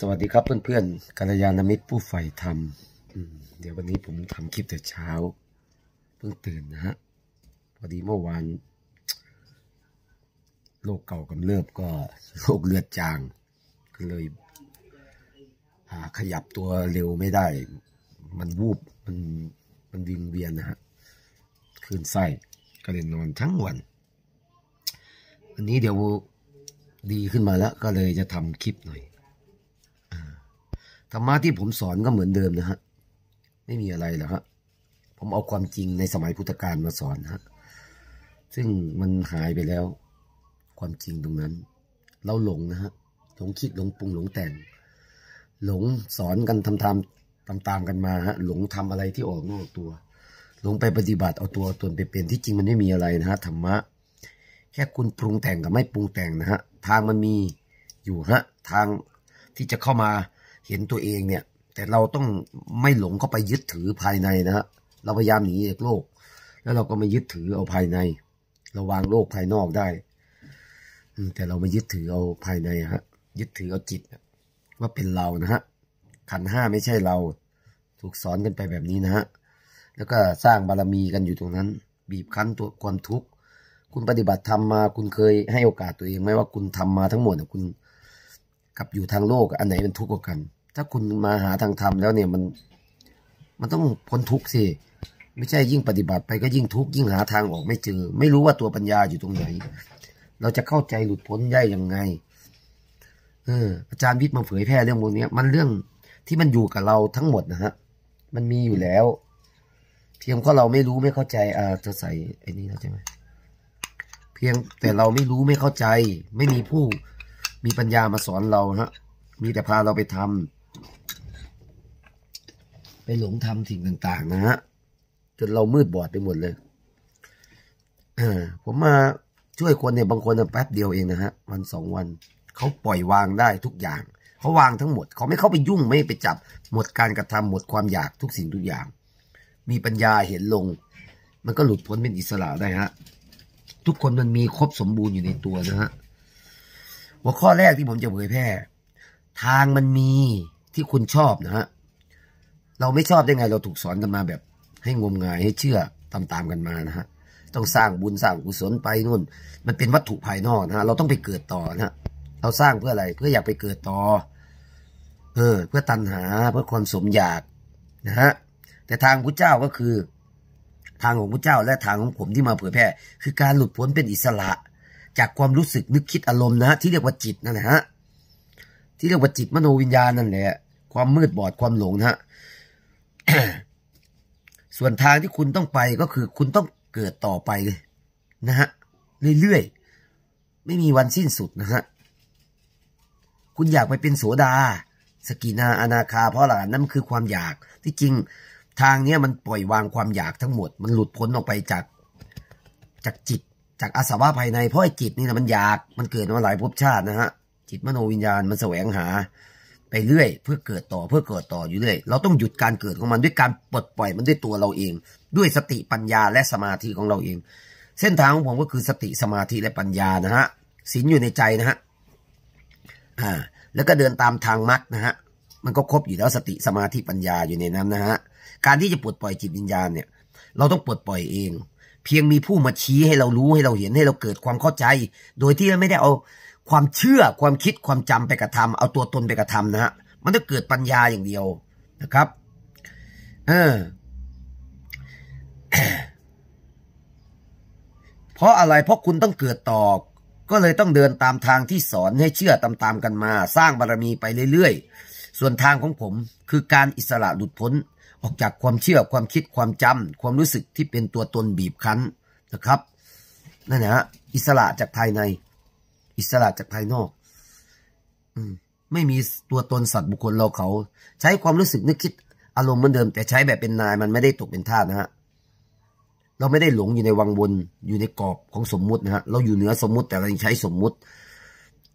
สวัสดีครับ เพื่อนๆกัลยาณมิตรผู้ใฝ่ธรรมเดี๋ยววันนี้ผมทำคลิปแต่เช้าเพิ่งตื่นนะฮะพอดีเมื่อวานโรคเก่ากาเริบก็โรคเลือดจาง ก็เลยขยับตัวเร็วไม่ได้ มันวูบ มัน มันวิงเวียนนะฮะ คืนไส้ก็เลยนอนทั้งวัน วันนี้เดี๋ยวดีขึ้นมาแล้ว ก็เลยจะทำคลิปหน่อยธรรมะที่ผมสอนก็เหมือนเดิมนะฮะ ไม่มีอะไรหรอกฮะผมเอาความจริงในสมัยพุทธกาลมาสอนฮะ ซึ่งมันหายไปแล้ว ความจริงตรงนั้น เราหลงนะฮะ หลงคิด หลงปรุง หลงแต่ง หลงสอนกันทำตามตามตามกันมาฮะ หลงทำอะไรที่ออกนอกตัวหลงไปปฏิบัติเอาตัวตนไปเป็นที่จริงมันไม่มีอะไรนะฮะธรรมะ แค่คุณปรุงแต่งกับไม่ปรุงแต่งนะฮะ ทางมันมีอยู่ ฮะ ทางที่จะเข้ามาเห็นตัวเองเนี่ย แต่เราต้องไม่หลงเข้าไปยึดถือภายในนะฮะเราพยายามหนีจากโลก แล้วเราก็ไม่ยึดถือเอาภายใน เราวางโลกภายนอกได้ แต่เราไม่ยึดถือเอาภายในฮะ ยึดถือเอาจิตว่าเป็นเรานะฮะขันห้าไม่ใช่เรา ถูกสอนกันไปแบบนี้นะฮะ แล้วก็สร้างบารมีกันอยู่ตรงนั้น บีบคั้นตัวความทุกข์คุณปฏิบัติทำมมาคุณเคยให้โอกาสตัวเองไหมว่าคุณทำมาทั้งหมดคุณกับอยู่ทางโลกอันไหนเป็นทุกข์กว่ากัน ถ้าคุณมาหาทางธรรมแล้วเนี่ยมัน มันต้องพ้นทุกข์สิไม่ใช่ยิ่งปฏิบัติ ไปก็ยิ่งทุกข์ยิ่งหาทางออกไม่เจอ ไม่รู้ว่าตัวปัญญาอยู่ตรงไหน เราจะเข้าใจหลุดพ้นได้ยังไงเอออาจารย์วิทย์มาเผยแพร่เรื่องพวกนี้ มันเรื่องที่มันอยู่กับเราทั้งหมดนะฮะ มันมีอยู่แล้ว เพียงก็เราไม่รู้ไม่เข้าใจอ่าจะใส่ไอ้นี่แล้วใช่ไหมเพียงแต่เราไม่รู้ไม่เข้าใจ ไม่มีผู้มีปัญญามาสอนเราฮะ มีแต่พาเราไปทำไปหลงทำสิ่งต่าง ๆนะฮะ จนเรามืดบอดไปหมดเลย ผมมาช่วยคนเนี่ยบางคนแป๊บเดียวเองนะฮะวันสองวัน เขาปล่อยวางได้ทุกอย่างเขาวางทั้งหมดเขาไม่เข้าไปยุ่งไม่ไปจับ หมดการกระทำหมดความอยาก ทุกสิ่งทุกอย่าง มีปัญญาเห็นลง มันก็หลุดพ้นเป็นอิสระได้ฮะ ทุกคนมันมีครบสมบูรณ์อยู่ในตัวนะฮะหัวข้อแรกที่ผมจะเผยแพร่ ทางมันมีที่คุณชอบนะฮะเราไม่ชอบได้ไงเราถูกสอนกันมาแบบให้งมงายให้เชื่อตามๆกันมานะฮะต้องสร้างบุญสร้างกุศลไปนู่นมันเป็นวัตถุภายนอกนะฮะเราต้องไปเกิดต่อนะฮะเราสร้างเพื่ออะไรเพื่ออยากไปเกิดต่อเออเพื่อตัณหาเพื่อความสมอยากนะฮะแต่ทางพระเจ้าก็คือทางของพระเจ้าและทางของผมที่มาเผยแพร่คือการหลุดพ้นเป็นอิสระจากความรู้สึกนึกคิดอารมณ์นะที่เรียกว่าจิตนั่นแหละฮะที่เรียกว่าจิตมโนวิญญาณนั่นแหละ ความมืดบอดความหลงนะฮะส่วนทางที่คุณต้องไปก็คือคุณต้องเกิดต่อไปเลย นะฮะเรื่อยๆไม่มีวันสิ้นสุดนะฮะ คุณอยากไปเป็นโสดา สกินาอนาคาเพราะอะไรนั่นคือความอยาก ที่จริงทางเนี้ยมันปล่อยวางความอยากทั้งหมด มันหลุดพ้นออกไปจาก จากจิตจากอาสวะภายในเพราะไอ้จิตนี่นะมันอยากมันเกิดมาหลายภพชาตินะฮะจิตมโนวิญญาณมันแสวงหา ไปเรื่อย เพื่อเกิดต่อเพื่อเกิดต่ออยู่เรื่อยเราต้องหยุดการเกิดของมันด้วยการปลดปล่อยมันด้วยตัวเราเอง ด้วยสติปัญญาและสมาธิของเราเอง เส้นทางของผมก็คือสติสมาธิและปัญญานะฮะศีลอยู่ในใจนะฮะอ่าแล้วก็เดินตามทางมรรคนะฮะมันก็ครบอยู่แล้วสติสมาธิปัญญาอยู่ในนั้นนะฮะการที่จะปลดปล่อยจิตวิญญาณเนี่ย เราต้องปลดปล่อยเองเพียงมีผู้มาชี้ให้เรารู้ให้เราเห็นให้เราเกิดความเข้าใจ โดยที่ไม่ได้เอาความเชื่อความคิดความจำไปกระทำ เอาตัวตนไปกระทำนะฮะมันจะเกิดปัญญาอย่างเดียวนะครับเออเพราะอะไรเพราะคุณต้องเกิดต่อ ก็เลยต้องเดินตามทางที่สอน ให้เชื่อตาม ๆ กันมา สร้างบารรมีไปเรื่อยๆส่วนทางของผมคือการอิสระหลุดพ้นออกจากความเชื่อความคิดความจำ ความรู้สึกที่เป็นตัวตนบีบคั้น นะครับนั่นนะฮะอิสระจากภายใน อิสระจากภายนอก อืไม่มีตัวตนสัตว์บุคคลเราเขา ใช้ความรู้สึกนึกคิดอารมณ์เหมือนเดิมแต่ใช้แบบเป็นนายมันไม่ได้ตกเป็นทาสนะฮะเราไม่ได้หลงอยู่ในวังวนอยู่ในกรอบของสมมุตินะฮะ เราอยู่เหนือสมมุติแต่เราใช้สมมุติ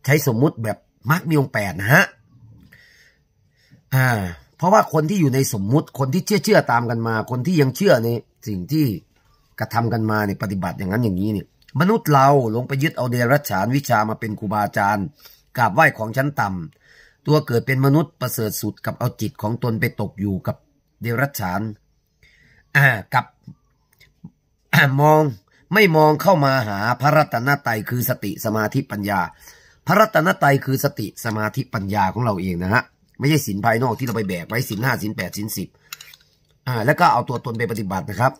ใช้สมมุติแบบมร์กมีองแปดนะฮะอ่าเพราะว่าคนที่อยู่ในสมมุติคนที่เชื่อเชื่อตามกันมาคนที่ยังเชื่อในสิ่งที่กระทำกันมาเนี่ยปฏิบัติอย่างนั้นอย่างนี้เนี่ยมนุษย์เราลงไปยึดเอาเดรัจฉานวิชามาเป็นครูบาอาจารย์กราบไหว้ของชั้นต่ำ ตัวเกิดเป็นมนุษย์ประเสริฐสุดกับเอาจิตของตนไปตกอยู่กับเดรัจฉานอ่ากับ มองไม่มองเข้ามาหาพระรัตนตรัยคือสติสมาธิปัญญา พระรัตนตรัยคือสติสมาธิปัญญาของเราเองนะฮะไม่ใช่สินภายนอกที่เราไปแบกไว้สินห้าสินแปดสินสิบ อ่า แล้วก็เอาตัวตนไปปฏิบัตินะครับ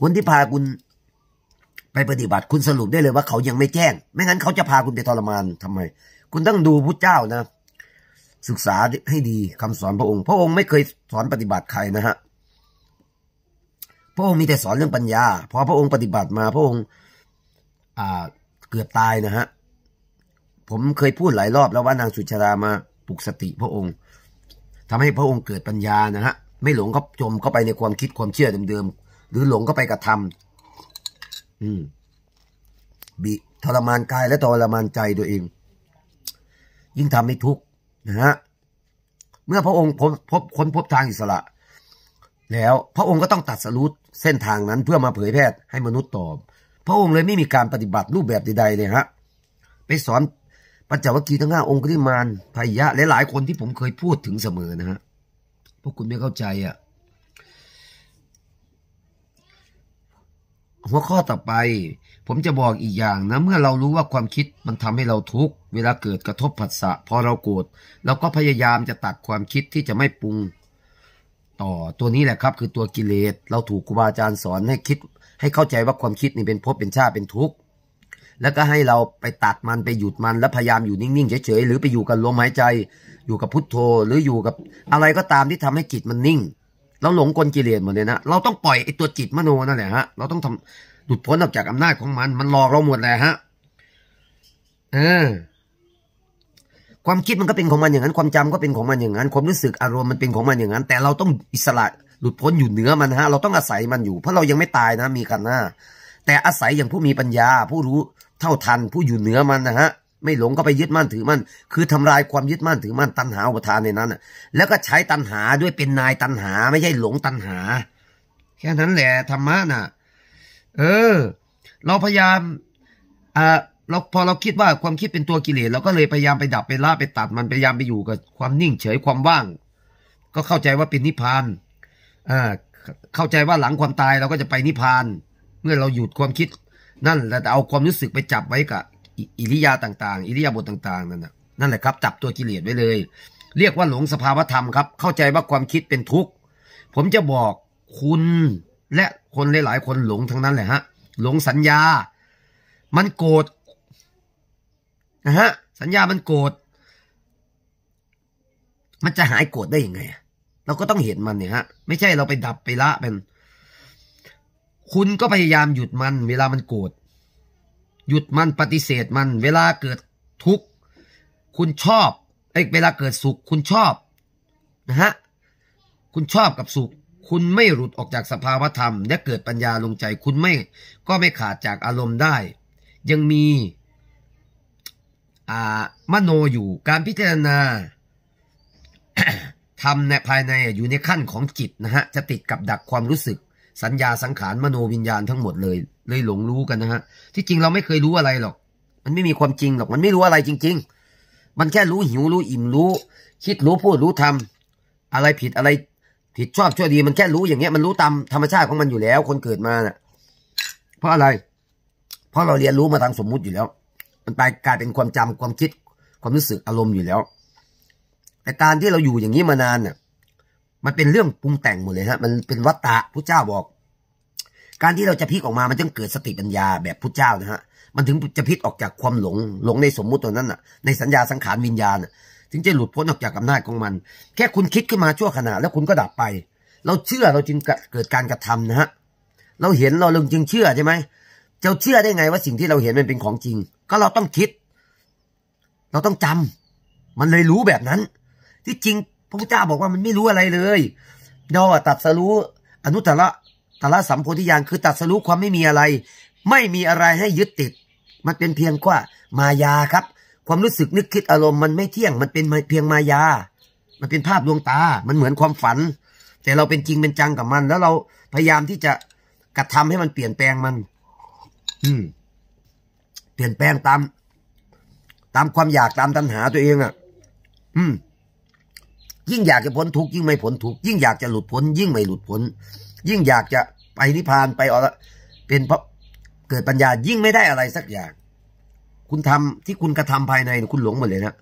คนที่พาคุณไปปฏิบัติคุณสรุปได้เลยว่าเขายังไม่แจ้งไม่งั้นเขาจะพาคุณไปทรมานทำไม คุณต้องดูพุทธเจ้านะศึกษาให้ดีคำสอนพระองค์ พระองค์ไม่เคยสอนปฏิบัติใครนะฮะพระองค์มีแต่สอนเรื่องปัญญาพอพระองค์ปฏิบัติมา พระองค์ อ่าเกือบตายนะฮะผมเคยพูดหลายรอบแล้ว ว่านางสุชาดามาปลุกสติพระองค์ ทำให้พระองค์เกิดปัญญานะฮะ ไม่หลงก็จมเข้าไปในความคิดความเชื่อเดิมๆหรือหลงก็ไปกระทำ อืมบีทรมานกาย และทรมานใจตัวเอง ยิ่งทำให้ทุกข์นะฮะ เมื่อพระองค์พบพบค้นพบทางอิสระ แล้ว พระองค์ก็ต้องตัดสรุปเส้นทางนั้น เพื่อมาเผยแพร่ให้มนุษย์ตอบ พระองค์เลยไม่มีการปฏิบัติรูปแบบใดๆเลยฮะ ไปสอนปัญจวัคคีย์ทั้งห้าองค์ริมานพยะและหลายคนที่ผมเคยพูดถึงเสมอนะฮะพวกคุณไม่เข้าใจอ่ะ หัวข้อต่อไป ผมจะบอกอีกอย่างนะ เมื่อเรารู้ว่าความคิดมันทำให้เราทุกข์ เวลาเกิดกระทบผัสสะพอเราโกรธเราก็พยายามจะตัดความคิดที่จะไม่ปรุง ต่อตัวนี้แหละครับ คือตัวกิเลส เราถูกครูบาอาจารย์สอนให้คิด ให้เข้าใจว่าความคิดนี่เป็นภพเป็นชาติเป็นทุกข์แล้วก็ให้เราไปตัดมันไปหยุดมัน แล้วพยายามอยู่นิ่งๆ เฉยๆหรือไปอยู่กับลมหายใจ อยู่กับพุทโธหรืออยู่กับอะไรก็ตามที่ทำให้จิตมันนิ่ง เราหลงกลกิเลสหมดเลยนะเราต้องปล่อยไอ้ตัวจิตมโนนั่นแหละฮะเราต้องทำหลุดพ้นออกจากอำนาจของมันมันหลอกเราหมดแหละฮะเออความคิดมันก็เป็นของมันอย่างนั้น ความจำก็เป็นของมันอย่างนั้นความรู้สึกอารมณ์มันเป็นของมันอย่างนั้น แต่เราต้องอิสระหลุดพ้นอยู่เหนือมันฮะเราต้องอาศัยมันอยู่ เพราะเรายังไม่ตายนะ มีกันหน้าแต่อาศัยอย่างผู้มีปัญญาผู้รู้เท่าทันผู้อยู่เหนือมันนะฮะ ไม่หลงก็ไปยึดมั่นถือมั่นคือทำลายความยึดมั่นถือมั่นตันหาอุปทานในนั้นแล้วก็ใช้ตันหาด้วยเป็นนายตันหา ไม่ใช่หลงตันหา แค่นั้นแหละธรรมะน่ะ เออ เราพยายามอ่าเราพอเราคิดว่าความคิดเป็นตัวกิเลสเราก็เลยพยายามไปดับไปล่าไปตัดมันพยายามไปอยู่กับ ความนิ่งเฉยความว่าง ก็เข้าใจว่าเป็นนิพพานอ่าเข้าใจว่าหลังความตายเราก็จะไปนิพพานเมื่อเราหยุดความคิดนั่นแหละแต่เอาความรู้สึกไปจับไว้กับ อิริยาต่างๆ อิริยาบถต่างๆนั่นะนั่นแหละครับจับตัวกิเลสไว้เลย เรียกว่าหลงสภาวธรรมครับเข้าใจว่าความคิดเป็นทุกข์ผมจะบอกคุณ และคนหลายๆคนหลงทั้งนั้นแหละฮะหลงสัญญา มันโกรธนะฮะสัญญา มันโกรธมันจะหายโกรธได้ยังไงเราก็ต้องเห็นมันเนี่ยฮะ ไม่ใช่เราไปดับไปละเป็นคุณก็พยายามหยุดมันเวลามันโกรธหยุดมันปฏิเสธมันเวลาเกิดทุกข์คุณชอบไอ้เวลาเกิดสุขคุณชอบนะฮะคุณชอบกับสุข คุณไม่หลุดออกจากสภาวธรรม และเกิดปัญญาลงใจคุณไม่ก็ไม่ขาดจากอารมณ์ได้ ยังมีอ่ามโนอยู่การพิจารณาทำในภายในอยู่ในขั้นของจิตนะฮะจะติดกับดักความรู้สึกสัญญา สังขารมโนวิญญาณทั้งหมดเลยเลยหลงรู้กันนะฮะที่จริงเราไม่เคยรู้อะไรหรอก มันไม่มีความจริงหรอก มันไม่รู้อะไรจริง ๆ มันแค่รู้หิวรู้ อิ่มรู้ คิดรู้พูดรู้ทำอะไรผิดอะไรผิดชอบชั่วดี มันแค่รู้อย่างเงี้ยมันรู้ตามธรรมชาติของมันอยู่แล้ว คนเกิดมาเนะ่ะ เพราะอะไร เพราะเราเรียนรู้มาทางสมมุติอยู่แล้ว มันไปกลายเป็นความจำความคิดความรู้สึกอารมณ์อยู่แล้วแต่การที่เราอยู่อย่างนี้มานานเนี่ยมันเป็นเรื่องปรุงแต่งหมดเลยฮะมันเป็นวัตตะพระเจ้าบอกการที่เราจะพลิกออกมามันจึงเกิดสติปัญญาแบบพุทธเจ้านะฮะ มันถึงจะพลิกออกจากความหลงหลงในสมมุติตัวนั้นน่ะ ในสัญญาสังขารวิญญาณถึงจะหลุดพ้นออกจากอำนาจของมัน แค่คุณคิดขึ้นมาชั่วขณะแล้วคุณก็ดับไป เราเชื่อเราจึงเกิดการกระทำนะฮะเราเห็นเราลงจึงเชื่อใช่ไหมจะเชื่อได้ไงว่าสิ่งที่เราเห็นมันเป็นของจริง ก็เราต้องคิด เราต้องจำ มันเลยรู้แบบนั้น ที่จริงพระพุทธเจ้าบอกว่ามันไม่รู้อะไรเลยเราตัดสรู้อนุตตรตละสัมโพธิญาณคือตัดสรู้ความไม่มีอะไร ไม่มีอะไรให้ยึดติด มันเป็นเพียงว่ามายาครับ ความรู้สึกนึกคิดอารมณ์มันไม่เที่ยง มันเป็นเพียงมายา มันเป็นภาพลวงตา มันเหมือนความฝัน แต่เราเป็นจริงเป็นจังกับมัน แล้วเราพยายามที่จะกระทำให้มันเปลี่ยนแปลงมัน อืม เปลี่ยนแปลงตาม ตามความอยากตามตัณหาตัวเองอะ่ะ อืมยิ่งอยากจะพ้นทุกข์ยิ่งไม่พ้นทุกข์ยิ่งอยากจะหลุดพ้นยิ่งไม่หลุดพ้นยิ่งอยากจะไปนิพพานไปอรเป็นเพราะเกิดปัญญายิ่งไม่ได้อะไรสักอย่าง คุณทำที่คุณกระทำภายในคุณหลงหมดเลยนะ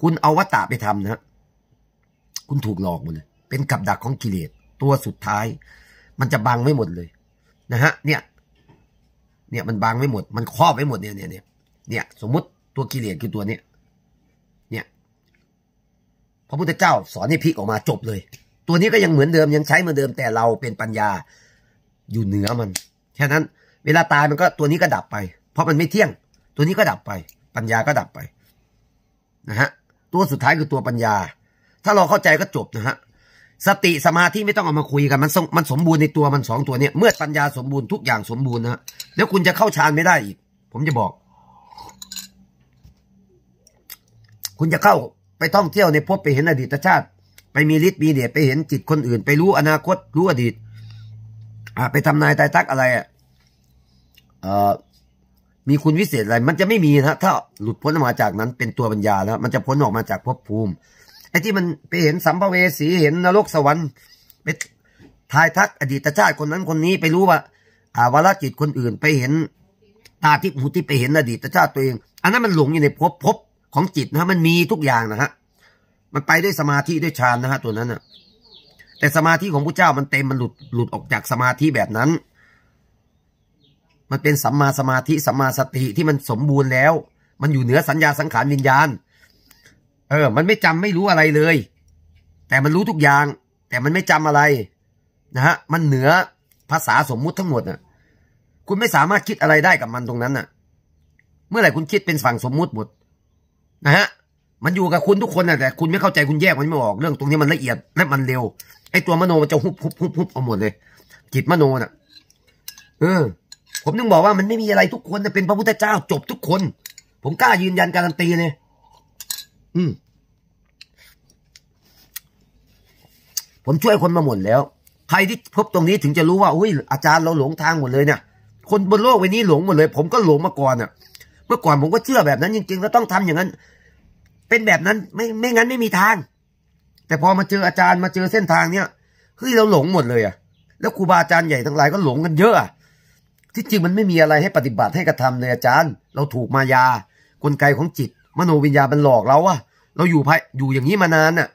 คุณเอาวัตตะไปทำนะคุณถูกหลอกหมดเลยเป็นกับดักของกิเลสตัวสุดท้าย มันจะบังไม่หมดเลย นะฮะ เนี่ย เนี่ยมันบังไม่หมด มันครอบไว้หมดเนี่ยเนี่ยเนี่ยเนี่ย สมมติ ตัวกิเลสคือตัวเนี้ยเนี่ยพระพุทธเจ้า สอนให้พิกออกมาจบเลยตัวนี้ก็ยังเหมือนเดิมยังใช้เหมือนเดิม แต่เราเป็นปัญญา อยู่เหนือมันแค่นั้น เวลาตายมันก็ตัวนี้ก็ดับไป เพราะมันไม่เที่ยง ตัวนี้ก็ดับไป ปัญญาก็ดับไปนะฮะตัวสุดท้ายคือตัวปัญญา ถ้าเราเข้าใจก็จบนะฮะสติสมาธิไม่ต้องเอามาคุยกันมันมันสมบูรณ์ในตัวมันสองตัวเนี้ยเมื่อปัญญาสมบูรณ์ทุกอย่างสมบูรณ์นะฮะแล้วคุณจะเข้าฌานไม่ได้อีกผมจะบอก คุณจะเข้าไปท่องเที่ยวในภพไปเห็นอดีตชาติไปมีฤทธิ์มีเดชไปเห็นจิตคนอื่น ไปรู้อนาคตรู้อดีต อ่า ไปทำนายตายทักอะไรอ่ะมีคุณวิเศษอะไร มันจะไม่มีนะถ้าหลุดพ้นออกมาจากนั้นเป็นตัวปัญญา แล้ว มันจะพ้นออกมาจากภพภูมิไอ้ที่มันไปเห็นสัมภเวสีเห็นนรกสวรรค์ไปทายทัก อดีตชาติคนนั้นคนนี้ไปรู้ว่าอาวรจิตคนอื่น ไปเห็น ตาทิพย์หูทิพย์ไปเห็นอดีตชาติตัวเอง อันนั้นมันหลงอยู่ในภพภพของจิตนะมันมีทุกอย่างนะฮะมันไปด้วยสมาธิด้วยฌานนะฮะ ตัวนั้นอ่ะ แต่สมาธิของพระเจ้ามันเต็มมันหลุดหลุดออกจากสมาธิแบบนั้น มันเป็นสัมมาสมาธิ สัมมาสติที่มันสมบูรณ์แล้ว มันอยู่เหนือสัญญาสังขารวิญญาณ เออ มันไม่จำไม่รู้อะไรเลย แต่มันรู้ทุกอย่าง แต่มันไม่จำอะไร นะฮะ มันเหนือภาษาสมมุติทั้งหมดน่ะ คุณไม่สามารถคิดอะไรได้กับมันตรงนั้นน่ะ เมื่อไหร่คุณคิดเป็นฝั่งสมมุติหมดนะฮะมันอยู่กับคุณทุกคนนะแต่คุณไม่เข้าใจคุณแยกมันไม่ออก เรื่องตรงนี้มันละเอียดและมันเร็วไอตัวมโนมันจะฮุบฮุบฮุบฮุบเอาหมดเลยจิตมโนน่ะเออผมต้องบอกว่ามันไม่มีอะไรทุกคนนะเป็นพระพุทธเจ้าจบทุกคน ผมกล้ายืนยันการันตีเลยอืมผมช่วยคนมาหมดแล้ว ใครที่ พบตรงนี้ถึงจะรู้ว่าอุ้ยอาจารย์เราหลงทางหมดเลยเนี่ย คนบนโลกใบนี้หลงหมดเลย ผมก็หลงมาก่อนน่ะ เมื่อก่อนผมก็เชื่อแบบนั้น จริงๆแล้วต้องทำอย่างนั้นเป็นแบบนั้นไม่ไม่งั้นไม่มีทาง แต่พอมาเจออาจารย์มาเจอเส้นทางเนี้ยเฮ้ยเราหลงหมดเลยอะแล้วครูบาอาจารย์ใหญ่ทั้งหลายก็หลงกันเยอะที่จริงมันไม่มีอะไรให้ปฏิบัติให้กระทำเลยอาจารย์ เราถูกมายา กลไกของจิต มโนวิญญาณมันหลอกเราอะเราอยู่ภายอยู่อย่างนี้มานานน่ะ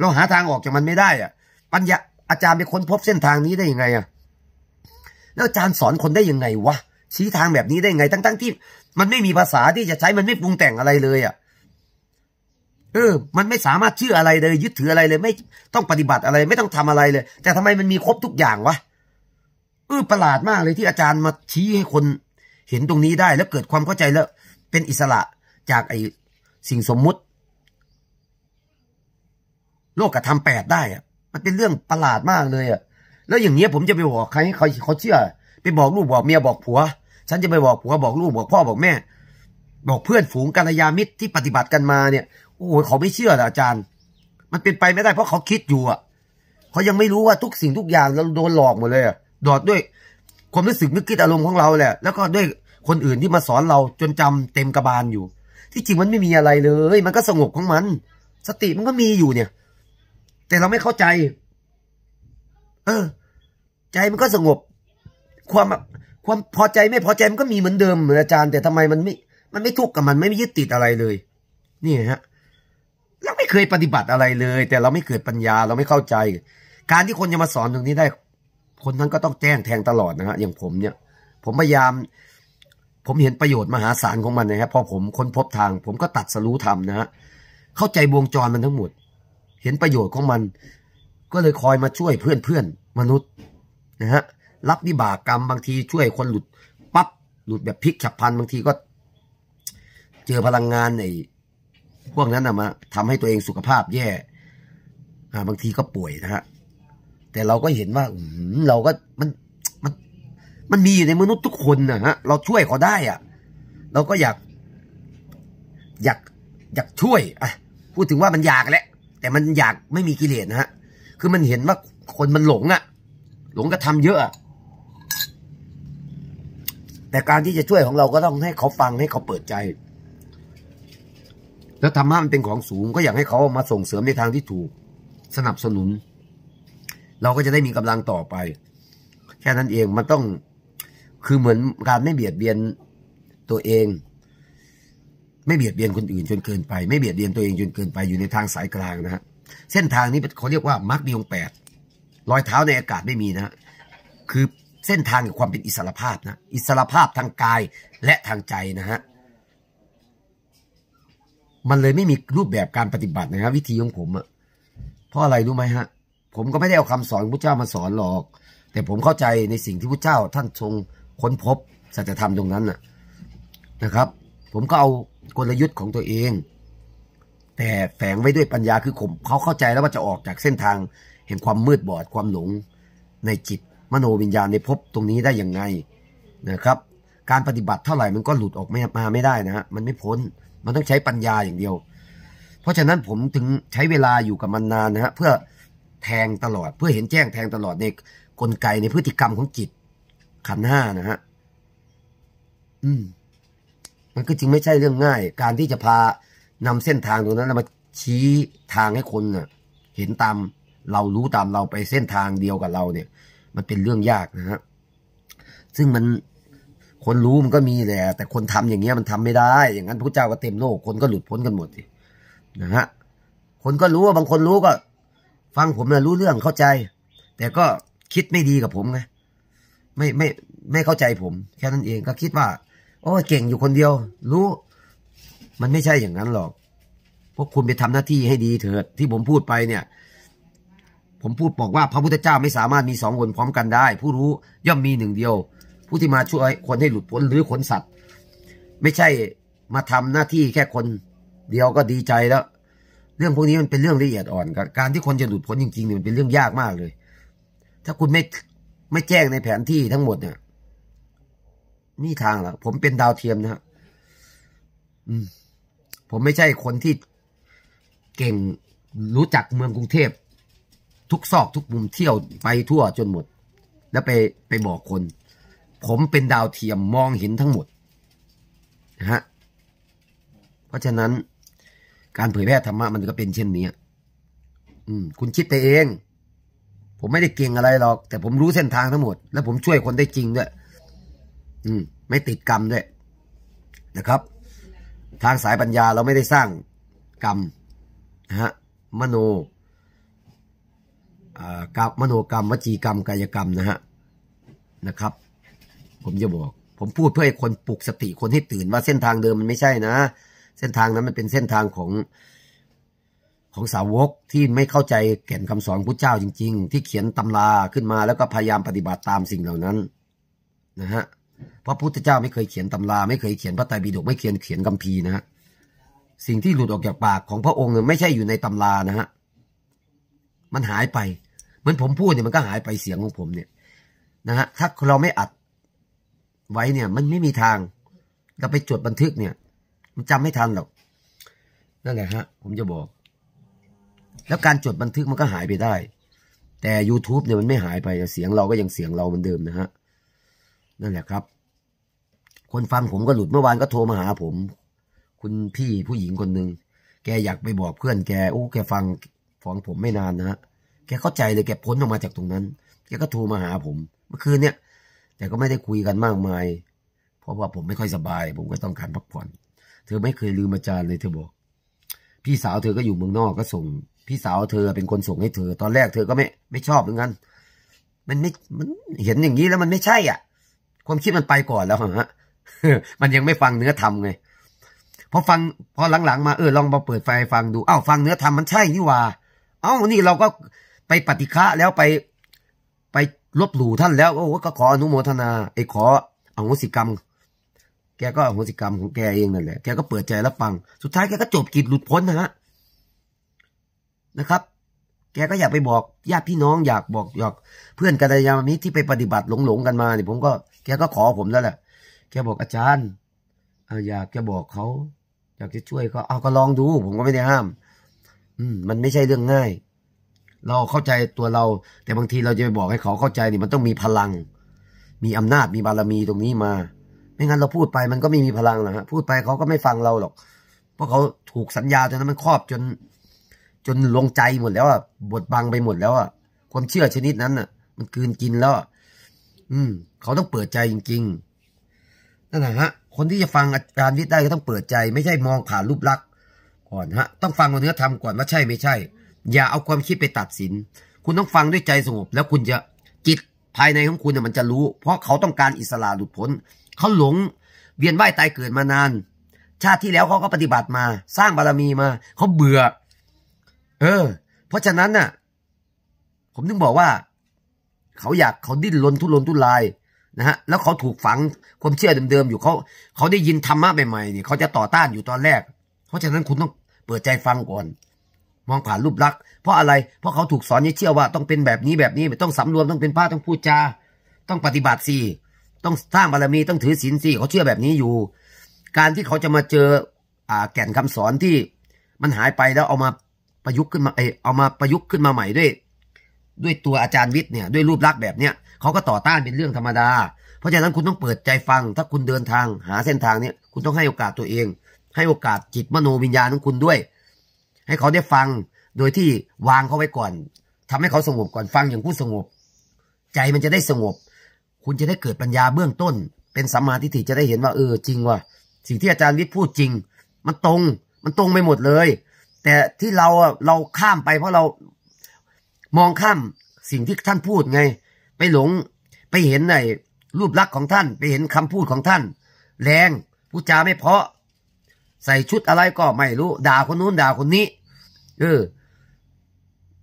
เราหาทางออกจากมันไม่ได้อะปัญญาอาจารย์ไปค้นพบเส้นทางนี้ได้ยังไงอะแล้วอาจารย์สอนคนได้ยังไงวะชี้ทางแบบนี้ได้ยังไงทั้งๆทที่ มันไม่มีภาษาที่จะใช้มันไม่ปรุงแต่งอะไรเลยอะเออ มันไม่สามารถเชื่ออะไรเลยยึดถืออะไรเลย ไม่ต้องปฏิบัติอะไร ไม่ต้องทำอะไรเลย แต่ทำไมมันมีครบทุกอย่างวะเออประหลาดมากเลยที่อาจารย์มาชี้ให้คน เห็นตรงนี้ได้แล้วเกิดความเข้าใจแล้ว เป็นอิสระจากไอ้สิ่งสมมุติ โลกกระทำแปดได้อะมันเป็นเรื่องประหลาดมากเลยอะแล้วอย่างเงี้ยผมจะไปบอกใครให้เขาเขาเชื่อไปบอกลูกบอกเมียบอกผัวฉันจะไปบอกผัวบอกลูกบอกพ่อบอกแม่ บอกเพื่อนฝูงกัลยาณมิตรที่ปฏิบัติกันมาเนี่ยโอ้โหเขาไม่เชื่ออาจารย์ มันเป็นไปไม่ได้ เพราะเขาคิดอยู่อ่ะเขายังไม่รู้ว่าทุกสิ่งทุกอย่าง เราโดนหลอกหมดเลยดอดด้วย ความรู้สึกนึกคิดอารมณ์ของเราแหละแล้วก็ด้วยคนอื่นที่มาสอนเราจนจำเต็มกระบาลอยู่ ที่จริงมันไม่มีอะไรเลย มันก็สงบของมันสติมันก็มีอยู่เนี่ย แต่เราไม่เข้าใจ เออ ใจมันก็สงบ ความ ความพอใจ ไม่พอใจมันก็มีเหมือนเดิมเหมือนอาจารย์แต่ทำไมมันไม่ มันไม่ทุกข์กับมัน ไม่ยึดติดอะไรเลยนี่ฮะเราไม่เคยปฏิบัติอะไรเลย แต่เราไม่เกิดปัญญา เราไม่เข้าใจ การที่คนจะมาสอนตรงนี้ได้คนนั้นก็ต้องแจ้งแทงตลอดนะฮะอย่างผมเนี่ย ผมพยายาม ผมเห็นประโยชน์มหาศาลของมันนะครับพอผมค้นพบทาง ผมก็ตัดสรู้ธรรมนะฮะเข้าใจวงจรมันทั้งหมด เห็นประโยชน์ของมัน ก็เลยคอยมาช่วยเพื่อนเพื่อนมนุษย์นะฮะรับวิบากกรรมบางทีช่วยคนหลุดปับ๊บหลุดแบบพลิกฉับพลันบางทีก็ เจอพลังงานไอพวกนั้นนะมาทำให้ตัวเองสุขภาพแย่ อ่าบางทีก็ป่วยนะฮะแต่เราก็เห็นว่าเราก็มันมัน มันมีอยู่ในมนุษย์ทุกคนนะฮะ เราช่วยเขาได้อะเราก็อยาก อยากอยากช่วยอ่ะพูดถึงว่ามันอยากแหละ แต่มันอยากไม่มีกิเลสนะฮะ คือมันเห็นว่าคนมันหลงอะ่ะ หลงก็ททาเยอะอะแต่การที่จะช่วยของเราก็ต้องให้เขาฟังให้เขาเปิดใจแล้วธรรมะมันเป็นของสูงก็อยากให้เขามาส่งเสริมในทางที่ถูก สนับสนุน เราก็จะได้มีกำลังต่อไป แค่นั้นเองมันต้องคือเหมือนการไม่เบียดเบียนตัวเอง ไม่เบียดเบียนคนอื่นจนเกินไป ไม่เบียดเบียนตัวเองจนเกินไปอยู่ในทางสายกลางนะฮะ เส้นทางนี้เขาเรียกว่ามาร์คมีองแปดรอยเท้าในอากาศไม่มีนะคือเส้นทางของความเป็นอิสระภาพนะอิสระภาพทางกายและทางใจนะฮะมันเลยไม่มีรูปแบบการปฏิบัตินะครับ วิธีของผมอะเพราะอะไรรู้ไหมฮะ ผมก็ไม่ได้เอาคำสอนพระเจ้ามาสอนหรอก แต่ผมเข้าใจในสิ่งที่พระเจ้าท่านทรงค้นพบ สัจธรรมตรงนั้นน่ะนะครับ ผมก็เอากลยุทธ์ของตัวเอง แต่แฝงไว้ด้วยปัญญาคือผมเขาเข้าใจแล้วว่าจะออกจากเส้นทาง เห็นความมืดบอดความหลง ในจิตมโนวิญญาณในภพตรงนี้ได้อย่างไงนะครับ การปฏิบัติเท่าไหร่มันก็หลุดออกมาไม่ได้นะฮะมันไม่พ้นมันต้องใช้ปัญญาอย่างเดียว เพราะฉะนั้นผมถึงใช้เวลาอยู่กับมันนานนะฮะเพื่อแทงตลอด เพื่อเห็นแจ้งแทงตลอดในกลไกในพฤติกรรมของจิตขันห้านะฮะ อืม มันก็จึงไม่ใช่เรื่องง่าย การที่จะพานำเส้นทางตรงนั้นมาชี้ทางให้คนนะ่ะ เห็นตามเรารู้ตามเราไปเส้นทางเดียวกับเราเนี่ย มันเป็นเรื่องยากนะฮะซึ่งมันคนรู้มันก็มีแหละแต่คนทำอย่างเงี้ยมันทำไม่ได้ อย่างนั้นพระเจ้าก็เต็มโลกคนก็หลุดพ้นกันหมดสินะฮะ คนก็รู้ว่าบางคนรู้ก็ ฟังผมนะรู้เรื่องเข้าใจ แต่ก็คิดไม่ดีกับผมไงไม่ไม่ไม่เข้าใจผม แค่นั้นเองก็คิดว่า โอ้เก่งอยู่คนเดียว รู้ มันไม่ใช่อย่างนั้นหรอก พวกคุณไปทำหน้าที่ให้ดี เถิดที่ผมพูดไปเนี่ย ผมพูดบอกว่าพระพุทธเจ้าไม่สามารถมีสองคนพร้อมกันได้ ผู้รู้ย่อมมีหนึ่งเดียวผู้ที่มาช่วยคนให้หลุดพ้นหรือขนสัตว์ ไม่ใช่มาทำหน้าที่แค่คน เดียวก็ดีใจแล้วเรื่องพวกนี้มันเป็นเรื่องละเอียดอ่อน การที่คนจะหลุดพ้นจริงๆเนี่ยมันเป็นเรื่องยากมากเลย ถ้าคุณไม่ไม่แจ้งในแผนที่ทั้งหมดเนี่ยนี่ทางหรอผมเป็นดาวเทียมนะะอืม ผมไม่ใช่คนที่เก่งรู้จักเมืองกรุงเทพทุกซอกทุกมุมเที่ยวไปทั่วจนหมด แล้วไปไปบอกคนผมเป็นดาวเทียมมองเห็นทั้งหมดนะฮะเพราะฉะนั้น การเผยแพร่ธรรมะมันก็เป็นเช่น นี้ อืมคุณคิดไปเอง ผมไม่ได้เก่งอะไรหรอก แต่ผมรู้เส้นทางทั้งหมด แล้ว ผมช่วยคนได้จริงด้วยอืมไม่ติดกรรมด้วยนะครับ ทางสายปัญญาเราไม่ได้สร้างกรรมนะฮะมโนกรรมมโนกรรม วจีกรรมกายกรรม นะฮะนะครับผมจะบอก ผมพูดเพื่อให้คนปลุกสติคนให้ตื่นว่าเส้นทางเดิมมันไม่ใช่นะ เส้นทางนั้นมันเป็นเส้นทางของของสาวกที่ไม่เข้าใจแก่นคำสอนพระเจ้าจริง ๆ ที่เขียนตำราขึ้นมา แล้วก็พยายามปฏิบัติตามสิ่งเหล่านั้น นะฮะ เพราะพุทธเจ้าไม่เคยเขียนตำรา ไม่เคยเขียนพระไตรปิฎกไม่เขียนเขียนคัมภีร์นะฮะ สิ่งที่หลุดออกจากปากของพระองค์ไม่ใช่อยู่ในตำรานะฮะ มันหายไป เหมือนผมพูดเนี่ยมันก็หายไปเสียงของผม เนี่ย นะฮะ ถ้าเราไม่อัดไว้เนี่ยมันไม่มีทางเราไปจดบันทึกเนี่ย มันจำไม่ทันหรอก นั่นแหละฮะผมจะบอก แล้วการจดบันทึกมันก็หายไปได้ แต่ YouTube เนี่ยมันไม่หายไป เสียงเราก็ยังเสียงเราเหมือนเดิมนะฮะนั่นแหละครับ คนฟังผมก็หลุดเมื่อวานก็โทรมาหาผม คุณพี่ผู้หญิงคนหนึ่งแกอยากไปบอกเพื่อน แกโอ้แกฟังฟังผมไม่นานนะฮะ แกเข้าใจเลยแกพ้นออกมาจากตรงนั้นแกก็โทรมาหาผมเมื่อคืนเนี่ยแต่ก็ไม่ได้คุยกันมากมาย เพราะว่าผมไม่ค่อยสบาย ผมก็ต้องการพักผ่อน เธอไม่เคยลืมอาจารย์เลยเธอบอก พี่สาวเธอก็อยู่เมืองนอกก็ส่ง พี่สาวเธอเป็นคนส่งให้เธอ ตอนแรกเธอก็ไม่ไม่ชอบเหมือนกันมันไม่มัน เห็นอย่างนี้แล้วมันไม่ใช่อ่ะ ความคิดมันไปก่อนแล้วฮะ มันยังไม่ฟังเนื้อธรรมไงพอฟังพอหลัง ๆ มาเออลองมาเปิดไฟฟังดูอ้าวฟังเนื้อธรรมมันใช่นี่ว่าเอ้านี่เราก็ไปปฏิฆะแล้วไปไปลบหลู่ท่านแล้วโอ้ก็ขออนุโมทนาไอ้ขออโหสิกรรม แกก็อโหสิกรรมของแกเองนั่นแหละ แกก็เปิดใจรับฟัง สุดท้ายแกก็จบกิจหลุดพ้นนะฮะนะครับ แกก็อยากไปบอกญาติพี่น้องอยากบอกอยากเพื่อนกัลยาณมิตรที่ไปปฏิบัติหลงๆกันมาเนี่ยผมก็ แกก็ขอผมแล้วแหละ แกบอกอาจารย์อยากแกบอกเขาอยากจะช่วยเขาเอาก็ลองดูผมก็ไม่ได้ห้าม อืมมันไม่ใช่เรื่องง่ายเราเข้าใจตัวเรา แต่บางทีเราจะไปบอกให้เขาเข้าใจนี่มันต้องมีพลัง มีอำนาจมีบารมีตรงนี้มา ไม่งั้นเราพูดไป มันก็ไม่มีพลังนะฮะพูดไปเขาก็ไม่ฟังเราหรอก เพราะเขาถูกสัญญาจนนั้นมันครอบจน จนลงใจหมดแล้วอ่ะบทบังไปหมดแล้วอ่ะความเชื่อชนิดนั้นอ่ะ มันกืนกินแล้วอืมเขาต้องเปิดใจจริงๆนั่นแหละฮะ คนที่จะฟังอาจารย์วิทย์ได้ก็ต้องเปิดใจ ไม่ใช่มองผ่านรูปลักษณ์ก่อนฮะ ต้องฟังเนื้อธรรมก่อนว่าใช่ไม่ใช่อย่าเอาความคิดไปตัดสิน คุณต้องฟังด้วยใจสงบ แล้วคุณจะจิตภายในของคุณเนี่ยมันจะรู้ เพราะเขาต้องการอิสระหลุดพ้น เขาหลง เวียนว่ายตายเกิดมานาน ชาติที่แล้วเขาก็ปฏิบัติมา สร้างบารมีมาเขาเบื่อ เออ เพราะฉะนั้นน่ะ ผมถึงบอกว่า เขาอยากเขาดิ้นรนทุรนทุรายนะฮะ แล้วเขาถูกฝังความเชื่อเดิมๆอยู่เขาเขาได้ยินธรรมะใหม่ๆเนี่ยเขาจะต่อต้านอยู่ตอนแรก เพราะฉะนั้นคุณต้องเปิดใจฟังก่อนมองผ่านรูปลักษณ์เพราะอะไรเพราะเขาถูกสอนยึดเชื่อว่าต้องเป็นแบบนี้แบบนี้ ต้องสำรวมต้องเป็นพระต้องพูดจาต้องปฏิบัติสี่ต้องสร้างบารมีต้องถือศีลสี่เขาเชื่อแบบนี้อยู่ การที่เขาจะมาเจอ อ่า แก่นคำสอนที่มันหายไปแล้วเอามาประยุกต์ขึ้นมาเอเอามาประยุกต์ขึ้นมาใหม่ด้วยด้วยตัวอาจารย์วิทย์เนี่ยด้วยรูปลักษณ์แบบเนี้ยเขาก็ต่อต้านเป็นเรื่องธรรมดา เพราะฉะนั้นคุณต้องเปิดใจฟังถ้าคุณเดินทาง หาเส้นทางเนี้ยคุณต้องให้โอกาสตัวเอง ให้โอกาสจิตมโนวิญญาณของคุณด้วยให้เขาได้ฟังโดยที่วางเขาไว้ก่อน ทำให้เขาสงบก่อนฟังอย่างผู้สงบ ใจมันจะได้สงบ คุณจะได้เกิดปัญญาเบื้องต้น เป็นสัมมาทิฏฐิจะได้เห็นว่าเออจริงว่ะ สิ่งที่อาจารย์วิทย์พูดจริง มันตรง มันตรงไปหมดเลย แต่ที่เราเราข้ามไปเพราะเรามองข้ามสิ่งที่ท่านพูดไง ไปหลงไปเห็นในรูปลักษณ์ของท่าน ไปเห็นคำพูดของท่าน แรงพูดจาไม่เพาะใส่ชุดอะไรก็ไม่รู้ ด่าคนนู้นด่าคนนี้เออ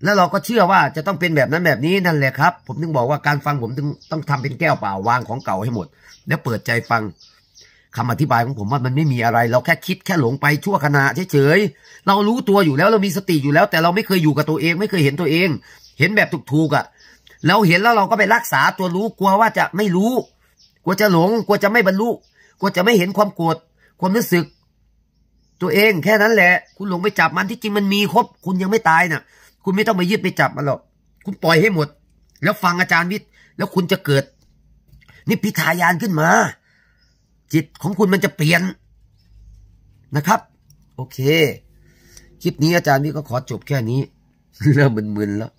แล้วเราก็เชื่อว่าจะต้องเป็นแบบนั้นแบบนี้นั่นแหละครับ ผมถึงบอกว่าการฟังผมถึงต้องทำเป็นแก้วเปล่าวางของเก่าให้หมด แล้วเปิดใจฟัง คำอธิบายของผมว่ามันไม่มีอะไร เราแค่คิดแค่หลงไปชั่วขณะเฉยๆเรารู้ตัวอยู่แล้วเรามีสติอยู่แล้ว แต่เราไม่เคยอยู่กับตัวเอง ไม่เคยเห็นตัวเอง เห็นแบบถูกๆอะ่ะ เราเห็นแล้วเราก็ไปรักษาตัวรู้กลัวว่าจะไม่รู้กลัวจะหลงกลัวจะไม่บรรลุกลัวจะไม่เห็นความโกรธความรู้สึกตัวเองแค่นั้นแหละ คุณหลงไปจับมันที่จริงมันมีครบ คุณยังไม่ตายเนะ่ะคุณไม่ต้องไปยึดไปจับมันหรอกคุณปล่อยให้หมด แล้วฟังอาจารย์วิทย์ แล้วคุณจะเกิด นิพพิทายานขึ้นมา จิตของคุณมันจะเปลี่ยน นะครับ โอเค คลิปนี้อาจารย์วิทย์ก็ขอจบแค่นี้เริ่มมึนๆแล้ว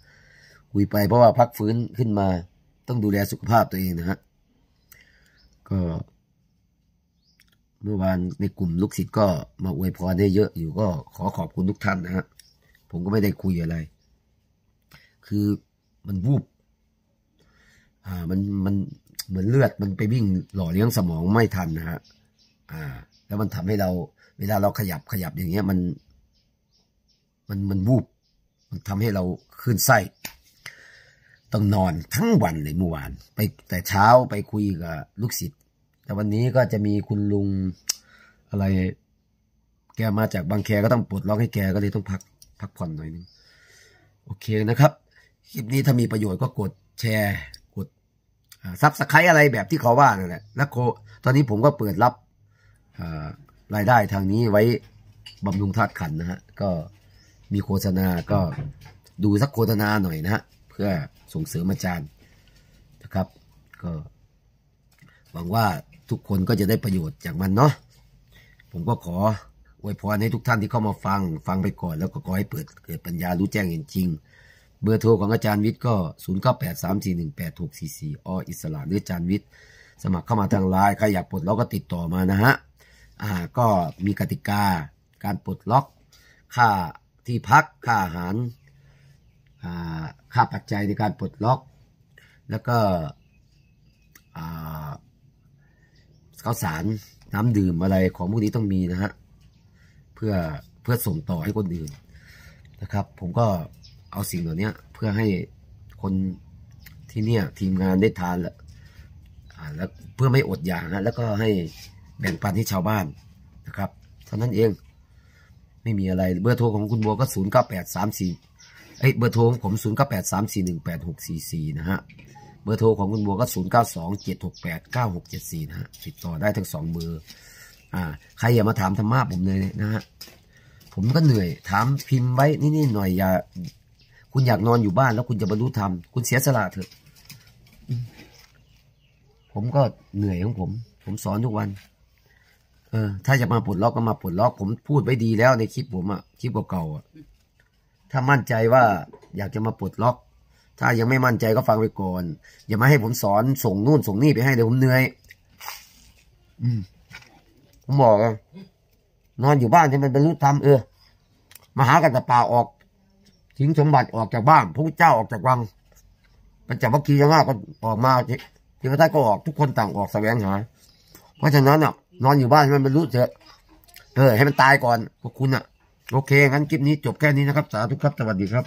คุยไปเพราะว่าพักฟื้นขึ้นมา ต้องดูแลสุขภาพตัวเองนะฮะก็เมื่อวานในกลุ่มลูกศิษย์ก็มาอวยพรได้เยอะอยู่ก็ ขอขอบคุณทุกท่านนะฮะ ผมก็ไม่ได้คุยอะไร คือมันวูบ อ่า มันมันเหมือนเลือดมันไปวิ่งหล่อเลี้ยงสมองไม่ทันนะฮะ อ่า แล้วมันทำให้เรา เวลาเราขยับขยับอย่างเงี้ย มัน มันมันวูบ มันทำให้เราขึ้นไส้ต้องนอนทั้งวันเลยเมื่อวาน ไปแต่เช้าไปคุยกับ ลูกศิษย์แต่วันนี้ก็จะมีคุณลุงอะไร แกมาจากบางแคก็ต้องปลดล็อกให้แกก็เลยต้องพักพักผ่อนหน่อยนึงโอเคนะครับ คลิปนี้ถ้ามีประโยชน์ก็กดแชร์กดซับสไครต์อะไรแบบที่เขาว่านั่นแหละแล้วโคตอนนี้ผมก็เปิดรับรายได้ทางนี้ไว้ บำรุงธาตุขันนะฮะ ก็มีโฆษณาก็ดูสักโฆษณาหน่อยนะเพื่อส่งเสริมอาจารย์นะครับ ก็หวังว่าทุกคนก็จะได้ประโยชน์จากมันเนาะ ผมก็ขออวยพรให้ทุกท่านที่เข้ามาฟังฟังไปก่อนแล้วก็ขอให้เปิดเกิดปัญญารู้แจ้งเห็นจริงเบอร์โทรของอาจารย์วิทย์ก็ 0 9 8 3 4 1 8 6 4 4 ออิสระหรืออาจารย์วิทย์สมัครเข้ามาทางไลน์ใครอยากปลดล็อกก็ติดต่อมานะฮะ อ่า ก็มีกติกาการปลดล็อก ค่าที่พักค่าอาหาร อ่า ค่าปัจจัยในการปลดล็อก แล้วก็ อ่าข้าวสารน้ำดื่มอะไรของพวกนี้ต้องมีนะฮะเพื่อเพื่อส่งต่อให้คนอื่นนะครับ ผมก็เอาสิ่งเหล่านี้เพื่อให้คนที่เนี่ย ทีมงานได้ทานแล้วแล้วเพื่อไม่อดอยากนะแล้วก็ให้แบ่งปันให้ชาวบ้านนะครับ เท่านั้นเองไม่มีอะไร เบอร์โทรของคุณบัวก็0 9 8 3 4เอ้ยเบอร์โทรของผม0 9 8 3 4 1 8 6 4 4นะฮะเบอร์โทรของคุณบัวก็ 0 9 2 7 6 8 9 6 7 4 นะฮะ ติดต่อได้ทั้งสองเบอร์อ่า ใครอย่ามาถามธรรมะผมเลยนะฮะ ผมก็เหนื่อย ถามพิมพ์ไว้นี่่หน่อยอย่า คุณอยากนอนอยู่บ้านแล้วคุณจะบรรลุธรรม คุณเสียสละเถอะ ผมก็เหนื่อยของผม ผมสอนทุกวัน เออ ถ้าจะมาปลดล็อกก็มาปลดล็อก ผมพูดไว้ดีแล้วในคลิปผมอะคลิปเก่าอะ ถ้ามั่นใจว่าอยากจะมาปลดล็อกถ้ายังไม่มั่นใจก็ฟังไปก่อนอย่ามาให้ผมสอนส่งนู่นส่งนี่ไปให้เดี๋ยวผมเหนื่อย อืมผมบอกนอนอยู่บ้านจะเป็นบรรลุธรรมเออมาหากัตป่าออกทิ้งสมบัติออกจากบ้านพระเจ้าออกจากวังปัญจวัคคีย์มากก็ออกมาเทวทานก็ออก ทุกคนต่างออกแสวงหาเพราะฉะนั้นเน่ะ นอนอยู่บ้านมันบรรลุเถอะ เออ ให้มันตายก่อน พวกคุณอ่ะ โอเคงั้นคลิปนี้จบแค่นี้นะครับสาธุครับสวัสดีครับ